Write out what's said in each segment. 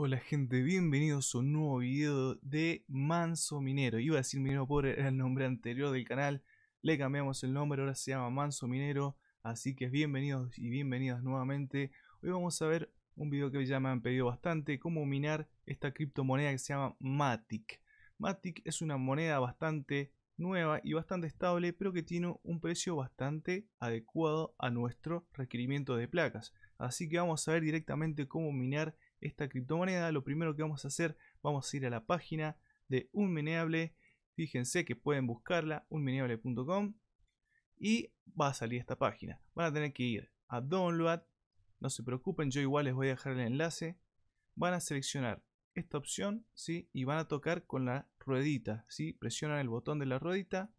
Hola gente, bienvenidos a un nuevo video de Manso Minero. Iba a decir Minero por era el nombre anterior del canal. Le cambiamos el nombre, ahora se llama Manso Minero. Así que bienvenidos y bienvenidas nuevamente. Hoy vamos a ver un video que ya me han pedido bastante, cómo minar esta criptomoneda que se llama Matic. Matic es una moneda bastante nueva y bastante estable, pero que tiene un precio bastante adecuado a nuestro requerimiento de placas. Así que vamos a ver directamente cómo minar esta criptomoneda, lo primero que vamos a hacer, vamos a ir a la página de Unmineable. Fíjense que pueden buscarla, unmineable.com. Y va a salir esta página. Van a tener que ir a Download. No se preocupen, yo igual les voy a dejar el enlace. Van a seleccionar esta opción, ¿sí? Y van a tocar con la ruedita, ¿sí? Presionan el botón de la ruedita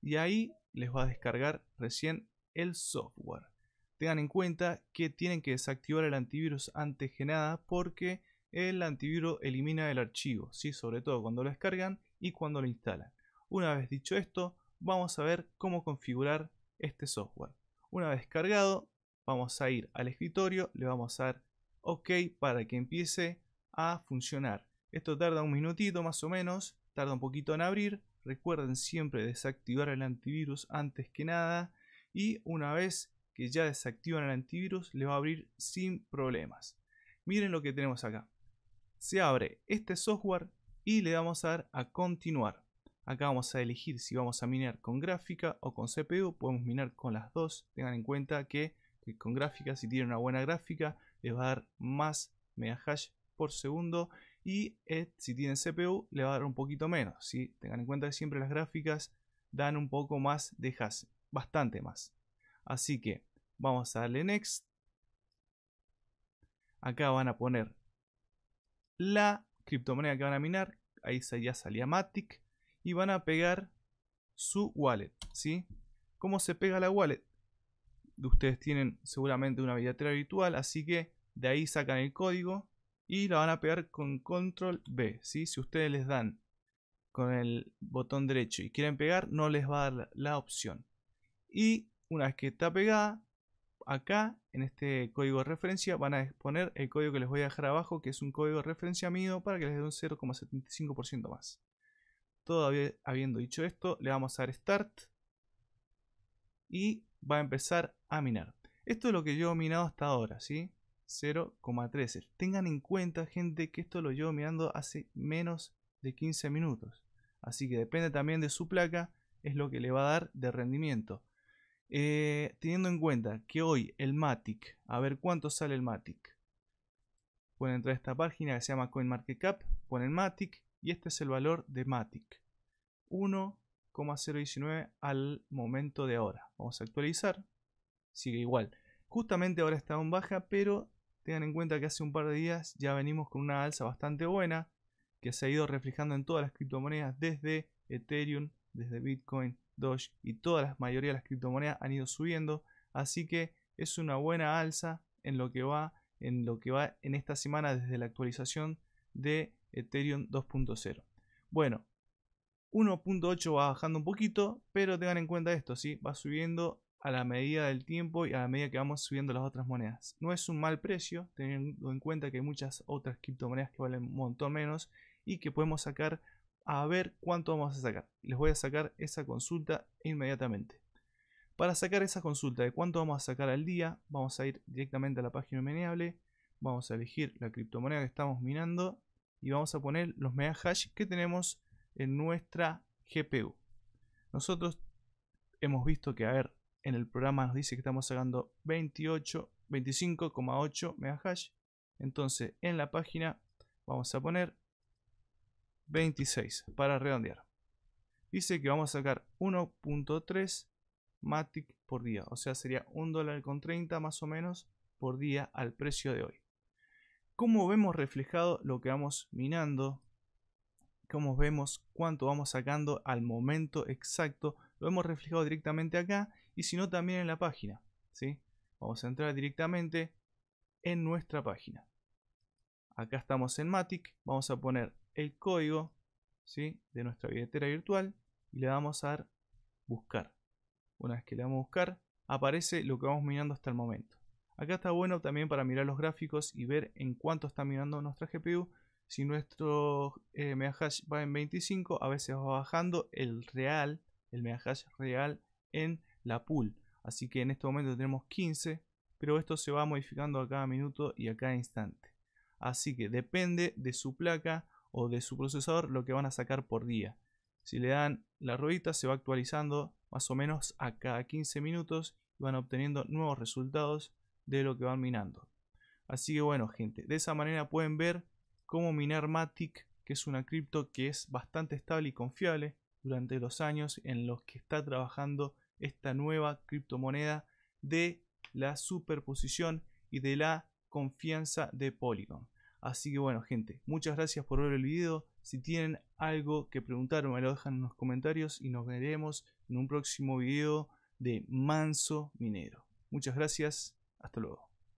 y ahí les va a descargar recién el software tengan en cuenta que tienen que desactivar el antivirus antes que nada porque el antivirus elimina el archivo, ¿sí? sobre todo cuando lo descargan y cuando lo instalan. Una vez dicho esto, vamos a ver cómo configurar este software. Una vez cargado, vamos a ir al escritorio, le vamos a dar OK para que empiece a funcionar. Esto tarda un minutito más o menos, tarda un poquito en abrir. Recuerden siempre desactivar el antivirus antes que nada. Y una vez que ya desactivan el antivirus, Le va a abrir sin problemas. Miren lo que tenemos acá. Se abre este software y le vamos a dar a continuar. Acá vamos a elegir si vamos a minar con gráfica o con CPU. Podemos minar con las dos. Tengan en cuenta que, con gráfica, si tienen una buena gráfica, les va a dar más mega hash por segundo. Y eh, si tienen CPU, le va a dar un poquito menos. Tengan en cuenta que siempre las gráficas dan un poco más de hash. Bastante más. Así que Vamos a darle next. Acá van a poner la criptomoneda que van a minar. Ahí ya salía Matic. Y van a pegar su wallet. ¿sí? ¿Cómo se pega la wallet? Ustedes tienen seguramente una billetera virtual. Así que de ahí sacan el código. Y la van a pegar con control B. Si ustedes les dan con el botón derecho y quieren pegar, no les va a dar la opción. Y una vez que está pegada, acá en este código de referencia van a exponer el código que les voy a dejar abajo, que es un código de referencia mío para que les dé un 0,75% más. Todavía habiendo dicho esto, le vamos a dar Start y va a empezar a minar. Esto es lo que yo he minado hasta ahora, ¿sí? 0,13. Tengan en cuenta, gente, que esto lo llevo mirando hace menos de 15 minutos. Así que depende también de su placa, es lo que le va a dar de rendimiento. Eh, teniendo en cuenta que hoy el Matic, a ver cuánto sale el Matic. Pueden entrar a esta página que se llama CoinMarketCap, ponen Matic y este es el valor de Matic. 1,019 al momento de ahora. Vamos a actualizar. Sigue igual. Justamente ahora está en baja, pero tengan en cuenta que hace un par de días ya venimos con una alza bastante buena que se ha ido reflejando en todas las criptomonedas desde Ethereum, desde Bitcoin, Doge y todas las mayoría de las criptomonedas han ido subiendo, así que es una buena alza en lo que va en lo que va en esta semana desde la actualización de Ethereum 2.0. Bueno, 1.8 va bajando un poquito, pero tengan en cuenta esto, ¿sí? va subiendo a la medida del tiempo y a la medida que vamos subiendo las otras monedas. No es un mal precio, teniendo en cuenta que hay muchas otras criptomonedas que valen un montón menos y que podemos sacar a ver cuánto vamos a sacar. Les voy a sacar esa consulta inmediatamente. Para sacar esa consulta de cuánto vamos a sacar al día, vamos a ir directamente a la página meneable, vamos a elegir la criptomoneda que estamos minando y vamos a poner los mega hash que tenemos en nuestra GPU. Nosotros hemos visto que, a ver, en el programa nos dice que estamos sacando 28, 25,8 mega hash. Entonces, en la página vamos a poner 26 para redondear. Dice que vamos a sacar 1.3 Matic por día. O sea, sería 1 dólar con 30 más o menos por día al precio de hoy. como vemos reflejado lo que vamos minando? como vemos cuánto vamos sacando al momento exacto? Lo hemos reflejado directamente acá y si no también en la página. ¿sí? Vamos a entrar directamente en nuestra página. Acá estamos en Matic. Vamos a poner el código ¿sí? de nuestra billetera virtual y le vamos a dar buscar. Una vez que le vamos a buscar, aparece lo que vamos mirando hasta el momento. Acá está bueno también para mirar los gráficos y ver en cuánto está mirando nuestra GPU. Si nuestro eh, va en 25, a veces va bajando el real, el megahash real en la pool. Así que en este momento tenemos 15, pero esto se va modificando a cada minuto y a cada instante. Así que depende de su placa o de su procesador lo que van a sacar por día. Si le dan la ruedita se va actualizando más o menos a cada 15 minutos y van obteniendo nuevos resultados de lo que van minando. Así que bueno gente, de esa manera pueden ver cómo minar Matic, que es una cripto que es bastante estable y confiable durante los años en los que está trabajando esta nueva criptomoneda de la superposición y de la confianza de Polygon. Así que bueno, gente, muchas gracias por ver el video. Si tienen algo que preguntar, me lo dejan en los comentarios y nos veremos en un próximo video de Manso Minero. Muchas gracias, hasta luego.